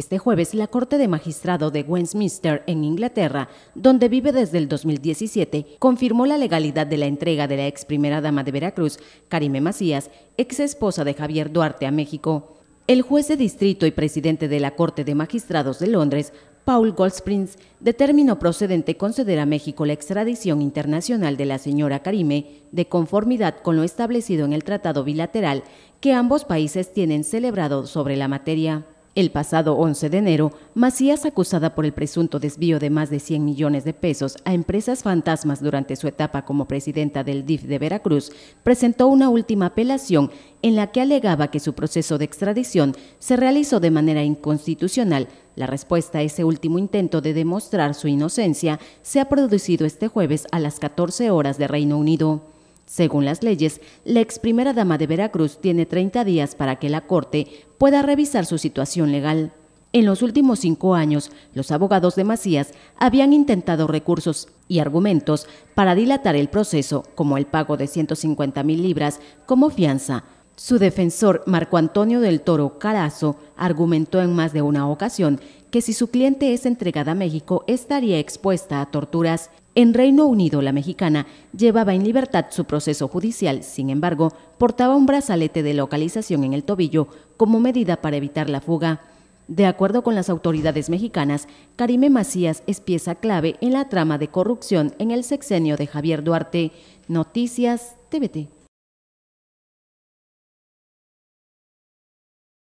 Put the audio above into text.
Este jueves, la Corte de Magistrado de Westminster, en Inglaterra, donde vive desde el 2017, confirmó la legalidad de la entrega de la ex primera dama de Veracruz, Karime Macías, ex esposa de Javier Duarte, a México. El juez de distrito y presidente de la Corte de Magistrados de Londres, Paul Goldsprings, determinó procedente conceder a México la extradición internacional de la señora Karime de conformidad con lo establecido en el tratado bilateral que ambos países tienen celebrado sobre la materia. El pasado 11 de enero, Macías, acusada por el presunto desvío de más de 100 millones de pesos a empresas fantasmas durante su etapa como presidenta del DIF de Veracruz, presentó una última apelación en la que alegaba que su proceso de extradición se realizó de manera inconstitucional. La respuesta a ese último intento de demostrar su inocencia se ha producido este jueves a las 14 horas de Reino Unido. Según las leyes, la ex primera dama de Veracruz tiene 30 días para que la Corte pueda revisar su situación legal. En los últimos cinco años, los abogados de Macías habían intentado recursos y argumentos para dilatar el proceso, como el pago de 150 mil libras como fianza. Su defensor, Marco Antonio del Toro Carazo, argumentó en más de una ocasión que si su cliente es entregada a México estaría expuesta a torturas en Reino Unido, la mexicana llevaba en libertad su proceso judicial, sin embargo, portaba un brazalete de localización en el tobillo como medida para evitar la fuga. De acuerdo con las autoridades mexicanas, Karime Macías es pieza clave en la trama de corrupción en el sexenio de Javier Duarte. Noticias TVT.